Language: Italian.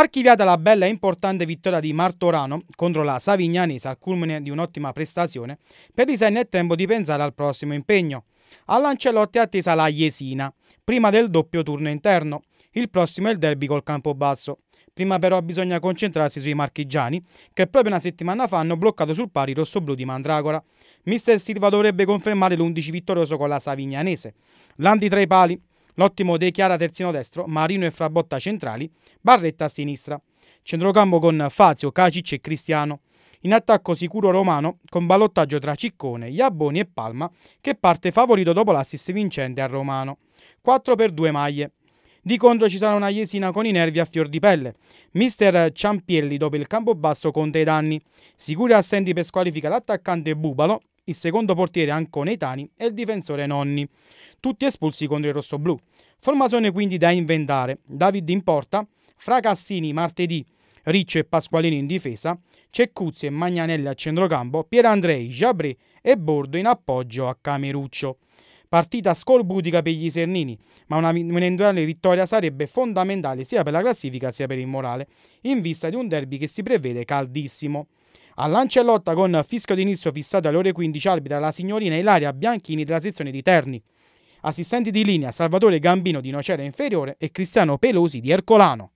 Archiviata la bella e importante vittoria di Martorano contro la Savignanese al culmine di un'ottima prestazione, per Isenna è tempo di pensare al prossimo impegno. All'Ancelotti è attesa la Jesina, prima del doppio turno interno. Il prossimo è il derby col Campobasso. Prima però bisogna concentrarsi sui marchigiani, che proprio una settimana fa hanno bloccato sul pari rossoblu di Mandragora. Mister Silva dovrebbe confermare l'11 vittorioso con la Savignanese. Landi tra i pali, L'ottimo De Chiara terzino destro, Marino e Frabotta centrali, Barretta a sinistra. Centrocampo con Fazio, Cacic e Cristiano. In attacco sicuro romano con ballottaggio tra Ciccone, Iaboni e Palma che parte favorito dopo l'assist vincente a Romano. 4 per 2 maglie. Di contro ci sarà una Iesina con i nervi a fior di pelle. Mister Ciampielli dopo il campo basso conta i danni. Sicuri assenti per squalifica l'attaccante Bubalo il secondo portiere Anconetani e il difensore Nonni, tutti espulsi contro il rossoblù. Formazione quindi da inventare, David in porta, Fracassini martedì, Riccio e Pasqualini in difesa, Ceccuzzi e Magnanelli a centrocampo, Pierandrei, Jabré e Bordo in appoggio a Cameruccio. Partita scorbutica per gli Sernini, ma una eventuale vittoria sarebbe fondamentale sia per la classifica sia per il morale, in vista di un derby che si prevede caldissimo. A lotta con fisco d'inizio fissato alle ore 15 arbitra la signorina Ilaria Bianchini della sezione di Terni. Assistenti di linea Salvatore Gambino di Nocera Inferiore e Cristiano Pelosi di Ercolano.